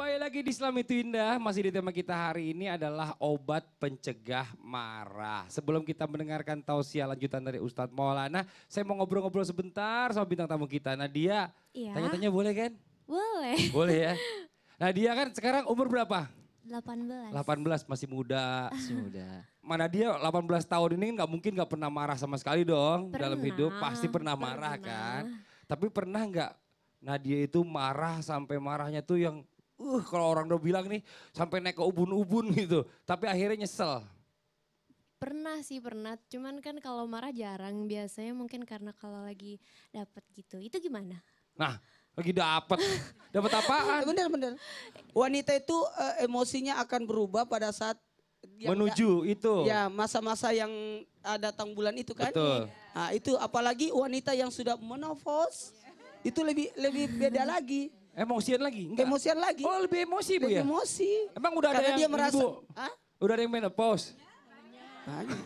Kembali lagi di Islam itu indah, masih di tema kita hari ini adalah obat pencegah marah. Sebelum kita mendengarkan tausiah lanjutan dari Ustadz Maulana, saya mau ngobrol-ngobrol sebentar sama bintang tamu kita, Nadia. Iya. Tanya-tanya boleh kan? Boleh. Boleh ya. dia kan sekarang umur berapa? 18. 18 masih muda. Masih muda. Mana dia 18 tahun ini nggak mungkin nggak pernah marah sama sekali dong pernah, dalam hidup pasti pernah, pernah marah kan. Tapi pernah nggak dia itu marah sampai marahnya tuh yang uh kalau orang udah bilang nih sampai naik ke ubun-ubun gitu. Tapi akhirnya nyesel. Pernah sih pernah, cuman kan kalau marah jarang biasanya mungkin karena kalau lagi dapet gitu. Itu gimana? Nah, lagi dapet, dapet apaan? Bener bener. Wanita itu uh, emosinya akan berubah pada saat menuju gak, itu. Ya, masa-masa yang ah, datang bulan itu kan. Betul. Nah, itu apalagi wanita yang sudah menopause itu lebih lebih beda lagi. Emosian lagi? Enggak. Emosian lagi. Oh lebih emosi Bu ya? emosi. Emang udah Karena ada yang merasa, ibu? Hah? Udah ada yang menopause? Banyak. Banyak.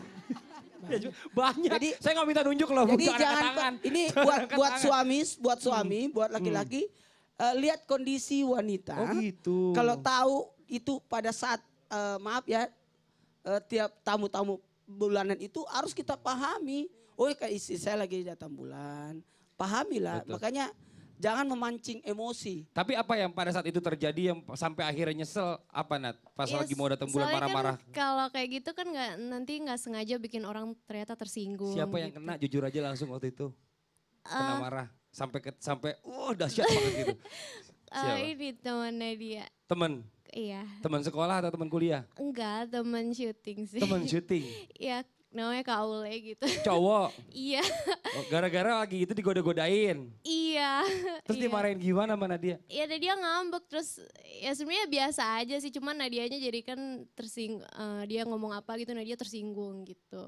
Banyak. Banyak. Jadi, Saya nggak minta nunjuk loh. Jadi jangan tangan. ini buat buat suami, buat hmm. suami, hmm. buat laki-laki hmm. uh, lihat kondisi wanita. Oh gitu. Kalau tahu itu pada saat uh, maaf ya uh, tiap tamu-tamu bulanan itu harus kita pahami. Oh kayak istri saya lagi datang bulan. Pahamilah. Betul. Makanya Jangan memancing emosi. Tapi apa yang pada saat itu terjadi yang sampai akhirnya nyesel apa Nat? Pas ya, lagi mau datang bulan kan marah-marah. Kan, kalau kayak gitu kan nggak nanti nggak sengaja bikin orang ternyata tersinggung. Siapa yang gitu. kena jujur aja langsung waktu itu? Kena uh, marah sampai ke, sampai uh dahsyat banget gitu. Eh, Siapa? Uh, ini temannya dia. Teman. Iya. Teman sekolah atau teman kuliah? Enggak, teman syuting sih. Teman syuting. Iya, namanya Kak Ule gitu. Cowok? iya. Oh, gara-gara lagi itu digoda-godain? Iya Iya. Terus iya. dimarahin gimana sama Nadia? Iya Nadia ngambek terus ya sebenarnya biasa aja sih cuman Nadianya jadi kan tersing uh, dia ngomong apa gitu Nadia tersinggung gitu.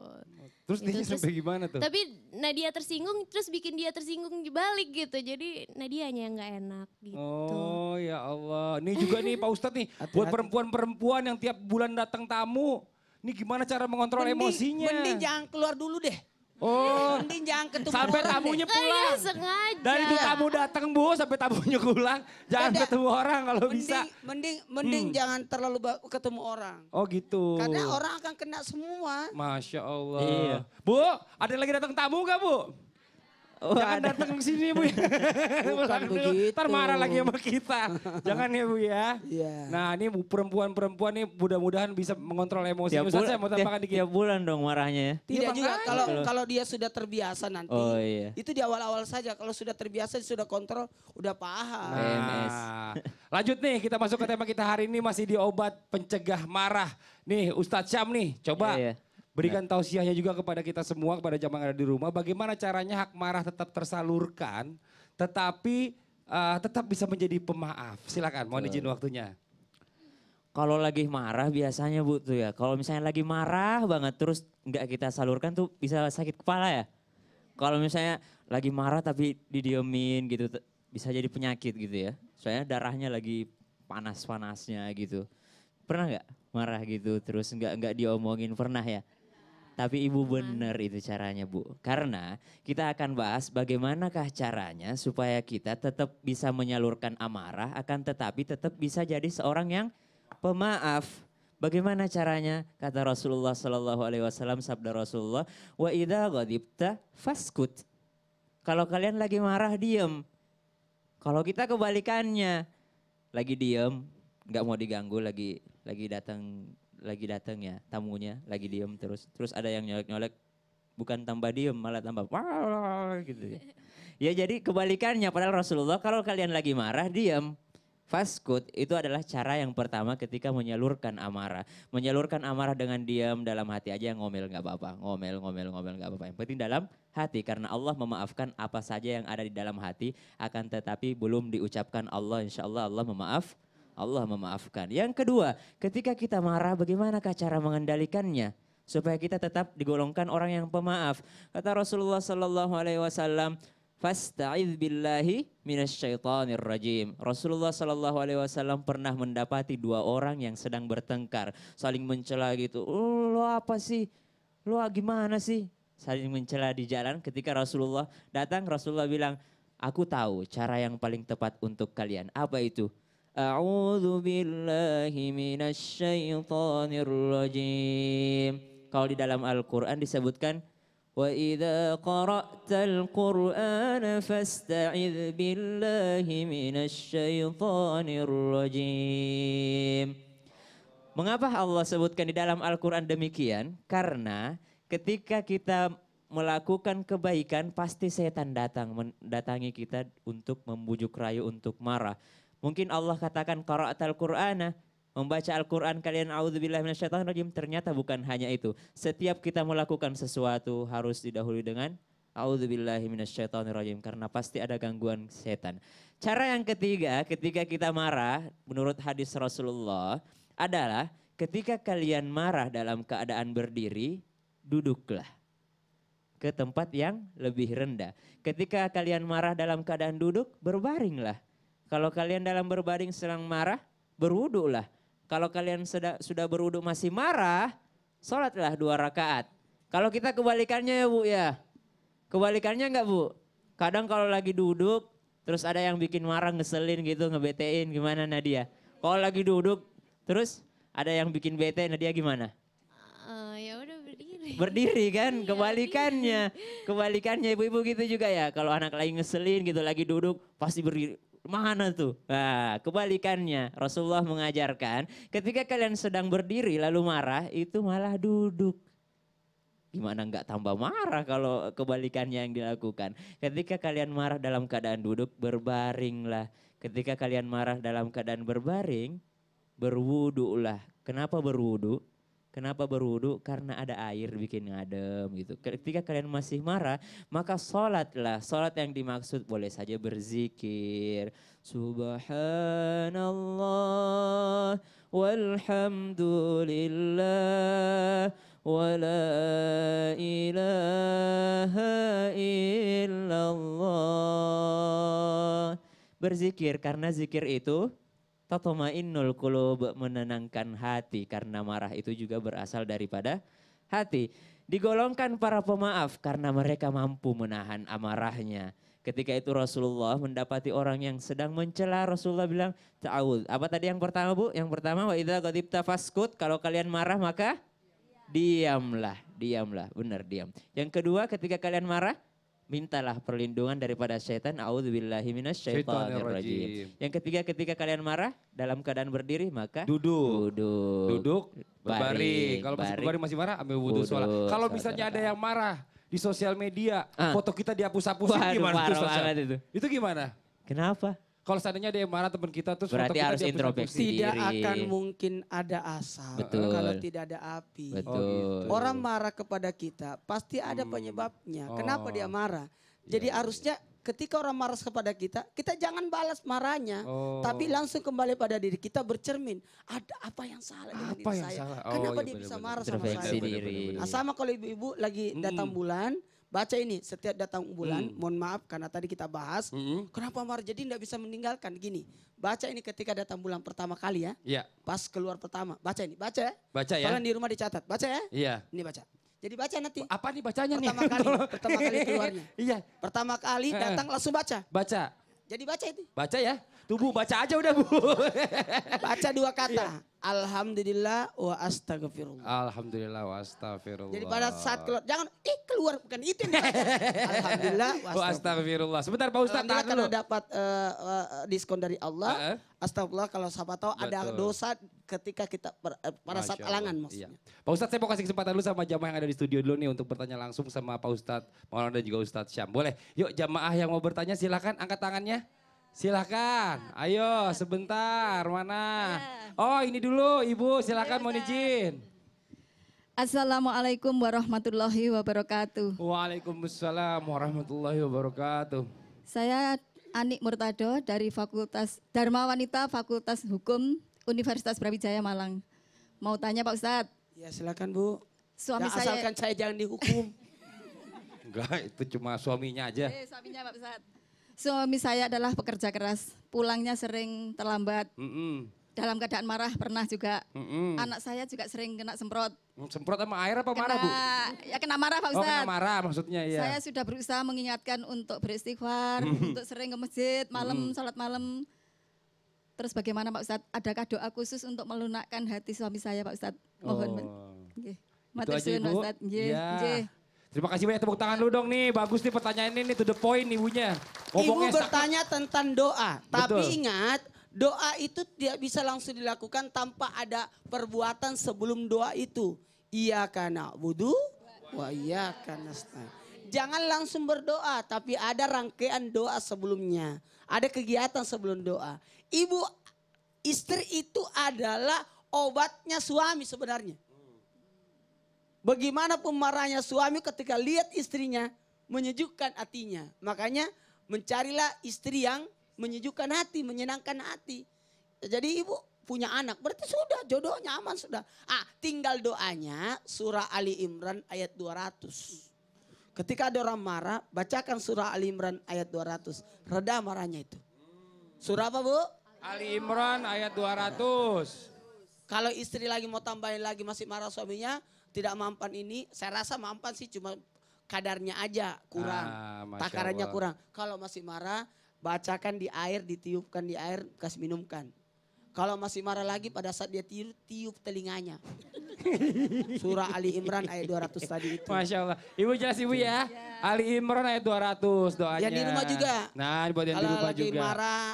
Terus gitu. dia terus, sampai gimana tuh? Tapi Nadia tersinggung terus bikin dia tersinggung dibalik gitu. Jadi Nadianya yang gak enak gitu. Oh ya Allah. Ini juga nih Pak Ustadz nih Hati -hati. buat perempuan-perempuan yang tiap bulan datang tamu ini gimana cara mengontrol mending, emosinya? Mending jangan keluar dulu deh. Oh, jangan ketemu sampai tamunya deh. pulang. Iya, sengaja. Dari itu tamu datang bu, sampai tamunya pulang, jangan Beda. ketemu orang kalau mending, bisa. Mending, mending hmm. jangan terlalu ketemu orang. Oh gitu. Karena orang akan kena semua. Masya Allah. Iya. Bu, ada lagi datang tamu gak bu? Oh, Jangan ada. datang ke sini Bu. Ya. Bukan begitu. Ntar marah lagi sama kita. Jangan ya Bu ya. Yeah. Nah ini perempuan-perempuan nih mudah-mudahan bisa mengontrol emosi. Tiap Ustaz saya mau tambahkan dikit. Tiap bulan dong marahnya ya. Iya, Tidak juga. Kalau kalau dia sudah terbiasa nanti. Oh, iya. Itu di awal-awal saja. Kalau sudah terbiasa, sudah kontrol, udah paham. Nah, nah lanjut nih kita masuk ke tema kita hari ini masih di obat pencegah marah. Nih Ustadz Syam nih coba. Yeah, yeah Berikan ya. tausiahnya juga kepada kita semua, kepada jamaah yang ada di rumah. Bagaimana caranya hak marah tetap tersalurkan, tetapi uh, tetap bisa menjadi pemaaf. Silakan, mohon izin waktunya. Kalau lagi marah biasanya bu tuh ya, kalau misalnya lagi marah banget terus nggak kita salurkan tuh bisa sakit kepala ya. Kalau misalnya lagi marah tapi didiemin gitu bisa jadi penyakit gitu ya. Soalnya darahnya lagi panas-panasnya gitu. Pernah nggak marah gitu terus nggak nggak diomongin pernah ya? Tapi ibu benar itu caranya bu. Karena kita akan bahas bagaimanakah caranya supaya kita tetap bisa menyalurkan amarah akan tetapi tetap bisa jadi seorang yang pemaaf. Bagaimana caranya? Kata Rasulullah Shallallahu Alaihi Wasallam, sabda Rasulullah, wa ida ghadibta faskut. Kalau kalian lagi marah diem. Kalau kita kebalikannya, lagi diem, nggak mau diganggu, lagi lagi datang lagi datang ya tamunya lagi diem terus terus ada yang nyolek nyolek bukan tambah diem malah tambah gitu ya. ya jadi kebalikannya padahal Rasulullah kalau kalian lagi marah fast Faskut itu adalah cara yang pertama ketika menyalurkan amarah. Menyalurkan amarah dengan diam dalam hati aja yang ngomel nggak apa-apa. Ngomel, ngomel, ngomel nggak apa-apa. Yang penting dalam hati karena Allah memaafkan apa saja yang ada di dalam hati akan tetapi belum diucapkan Allah insya Allah Allah memaaf Allah memaafkan. Yang kedua, ketika kita marah bagaimanakah cara mengendalikannya? Supaya kita tetap digolongkan orang yang pemaaf. Kata Rasulullah Sallallahu Alaihi Wasallam, Fasta'idh billahi minasyaitonir rajim. Rasulullah Sallallahu alaihi wasallam pernah mendapati dua orang yang sedang bertengkar, saling mencela gitu. "Lu oh, lo apa sih? Lo gimana sih? Saling mencela di jalan ketika Rasulullah datang, Rasulullah bilang, "Aku tahu cara yang paling tepat untuk kalian." Apa itu? A'udzu billahi minasyaitonir rajim. Kalau di dalam Al-Qur'an disebutkan wa idza qara'tal qur'ana fasta'idz billahi minasyaitonir rajim. Mengapa Allah sebutkan di dalam Al-Qur'an demikian? Karena ketika kita melakukan kebaikan pasti setan datang mendatangi kita untuk membujuk rayu untuk marah. Mungkin Allah katakan qara'atal Qur'ana, membaca Al-Qur'an kalian auzubillahi minasyaitonirrajim ternyata bukan hanya itu. Setiap kita melakukan sesuatu harus didahului dengan syaitan minasyaitonirrajim karena pasti ada gangguan setan. Cara yang ketiga ketika kita marah menurut hadis Rasulullah adalah ketika kalian marah dalam keadaan berdiri duduklah ke tempat yang lebih rendah. Ketika kalian marah dalam keadaan duduk berbaringlah kalau kalian dalam berbaring sedang marah, berwuduklah. Kalau kalian sudah, sudah berwuduk masih marah, sholatlah dua rakaat. Kalau kita kebalikannya ya Bu ya. Kebalikannya enggak Bu? Kadang kalau lagi duduk, terus ada yang bikin marah ngeselin gitu, ngebetein gimana Nadia? Kalau lagi duduk, terus ada yang bikin bete Nadia gimana? Uh, ya udah berdiri. Berdiri kan, iya, kebalikannya. Kebalikannya ibu-ibu gitu juga ya. Kalau anak lagi ngeselin gitu, lagi duduk, pasti berdiri. Mana tuh? Nah, kebalikannya Rasulullah mengajarkan ketika kalian sedang berdiri lalu marah itu malah duduk. Gimana nggak tambah marah kalau kebalikannya yang dilakukan. Ketika kalian marah dalam keadaan duduk berbaringlah. Ketika kalian marah dalam keadaan berbaring berwudulah. Kenapa berwudu? Kenapa berwudu? Karena ada air bikin ngadem gitu. Ketika kalian masih marah, maka sholatlah. Sholat yang dimaksud boleh saja berzikir. Subhanallah walhamdulillah wa la ilaha illallah. Berzikir karena zikir itu Tatmainnul kulub menenangkan hati karena marah itu juga berasal daripada hati. Digolongkan para pemaaf karena mereka mampu menahan amarahnya. Ketika itu Rasulullah mendapati orang yang sedang mencela Rasulullah bilang ta'awud. Apa tadi yang pertama Bu? Yang pertama wa idza ghadibta faskut, kalau kalian marah maka diamlah, diamlah. Benar, diam. Yang kedua ketika kalian marah mintalah perlindungan daripada setan. Auzubillahi minasyaitonirrajim. Yang ketiga ketika kalian marah dalam keadaan berdiri maka duduk. Duduk. Duduk berbaring. Kalau masih berbaring masih marah ambil wudhu salat. Kalau misalnya ada yang marah di sosial media, ah. foto kita dihapus hapus gimana itu? Itu gimana? Kenapa? kalau seandainya dia marah teman kita terus berarti kita harus introspeksi diri. Tidak akan mungkin ada asap Betul. kalau tidak ada api. Betul. Oh, gitu. Orang marah kepada kita pasti ada hmm. penyebabnya. Oh. Kenapa dia marah? Iya, Jadi ya. harusnya ketika orang marah kepada kita, kita jangan balas marahnya, oh. tapi langsung kembali pada diri kita bercermin, ada apa yang salah dengan apa diri yang saya? Salah? Oh, Kenapa iya, dia bener, bisa marah sama saya? Nah, sama kalau ibu-ibu lagi hmm. datang bulan, Baca ini setiap datang bulan, hmm. mohon maaf karena tadi kita bahas, hmm. kenapa jadi tidak bisa meninggalkan gini. Baca ini ketika datang bulan pertama kali ya. Iya. Pas keluar pertama, baca ini, baca ya. Baca ya. Kalian di rumah dicatat, baca ya. Iya. Ini baca. Jadi baca nanti. Apa nih bacanya pertama nih? Kali, pertama kali keluarnya. iya. Pertama kali datang langsung baca. Baca. Jadi baca itu. Baca ya. Tubuh baca aja udah Bu. baca dua kata. Alhamdulillah wa astagfirullah. Alhamdulillah wa astagfirullah. Jadi pada saat keluar, jangan eh keluar bukan itu. Alhamdulillah wa astagfirullah. astagfirullah. Sebentar Pak Ustaz tahan dulu. Kalau dapat uh, uh, diskon dari Allah, uh -uh. astagfirullah kalau siapa tahu Betul. ada dosa ketika kita per, uh, pada Masya saat alangan iya. maksudnya. Iya. Pak Ustaz saya mau kasih kesempatan dulu sama jamaah yang ada di studio dulu nih untuk bertanya langsung sama Pak Ustaz Maulana dan juga Ustaz Syam. Boleh, yuk jamaah yang mau bertanya silahkan angkat tangannya. Silahkan, ayo sebentar, mana? Iya. Oh ini dulu Ibu, silahkan iya, mau izin. Assalamualaikum warahmatullahi wabarakatuh. Waalaikumsalam warahmatullahi wabarakatuh. Saya Anik Murtado dari Fakultas Dharma Wanita Fakultas Hukum Universitas Brawijaya Malang. Mau tanya Pak Ustadz? Ya silakan Bu. Suami ya, saya asalkan saya jangan dihukum. Enggak, itu cuma suaminya aja. Eh, suaminya Pak Ustadz. Suami saya adalah pekerja keras, pulangnya sering terlambat. Mm -mm. Dalam keadaan marah pernah juga. Mm -mm. Anak saya juga sering kena semprot. Mm, semprot sama air apa kena, marah, Bu? Ya kena marah, Pak Ustadz. Oh, kena marah maksudnya, ya. Saya sudah berusaha mengingatkan untuk beristighfar, mm -hmm. untuk sering ke masjid, malam, mm -hmm. sholat malam. Terus bagaimana Pak Ustadz, adakah doa khusus untuk melunakkan hati suami saya Pak Ustadz? Mohon. Oh. Okay. Matur ya, suwun Pak Ustadz. Nggih, yeah. Terima kasih banyak tepuk tangan lu dong nih. Bagus nih pertanyaan ini to the point ibunya. Ngomongnya Ibu bertanya tentang doa. Betul. Tapi ingat doa itu tidak bisa langsung dilakukan tanpa ada perbuatan sebelum doa itu. Iya karena wudhu, wah iya karena Jangan langsung berdoa, tapi ada rangkaian doa sebelumnya. Ada kegiatan sebelum doa. Ibu istri itu adalah obatnya suami sebenarnya. Bagaimana pemarahnya suami ketika lihat istrinya menyejukkan hatinya. Makanya mencarilah istri yang menyejukkan hati, menyenangkan hati. Jadi ibu punya anak, berarti sudah jodohnya aman sudah. Ah, tinggal doanya surah Ali Imran ayat 200. Ketika ada orang marah, bacakan surah Ali Imran ayat 200. Reda marahnya itu. Surah apa bu? Ali Imran ayat 200. Kalau istri lagi mau tambahin lagi masih marah suaminya, tidak mampan ini saya rasa mampan sih cuma kadarnya aja kurang ah, takarannya Allah. kurang kalau masih marah bacakan di air ditiupkan di air kasih minumkan kalau masih marah lagi pada saat dia tiup tiup telinganya Surah Ali Imran ayat 200 tadi itu. Masya Allah. Ibu jelas ibu ya. yeah. Ali Imran ayat 200 doanya. Ya di rumah juga. Nah buat yang di rumah lagi juga. marah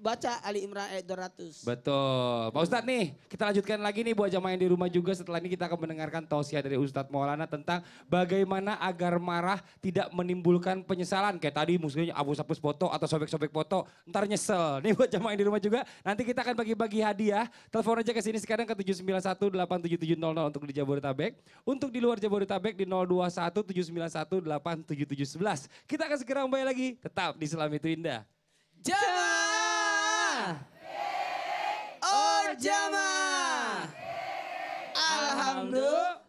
baca Ali Imran ayat eh, 200. Betul. Pak Ustadz nih, kita lanjutkan lagi nih buat jamaah yang di rumah juga setelah ini kita akan mendengarkan tausiah dari Ustadz Maulana tentang bagaimana agar marah tidak menimbulkan penyesalan. Kayak tadi musuhnya abu sapus foto atau sobek-sobek foto, ntar nyesel. Nih buat jamaah yang di rumah juga, nanti kita akan bagi-bagi hadiah. Telepon aja ke sini sekarang ke 791 untuk di Jabodetabek. Untuk di luar Jabodetabek di 021 791 87711. Kita akan segera kembali lagi, tetap di Selam Itu Indah. Jangan! Orjama. Alhamdulillah.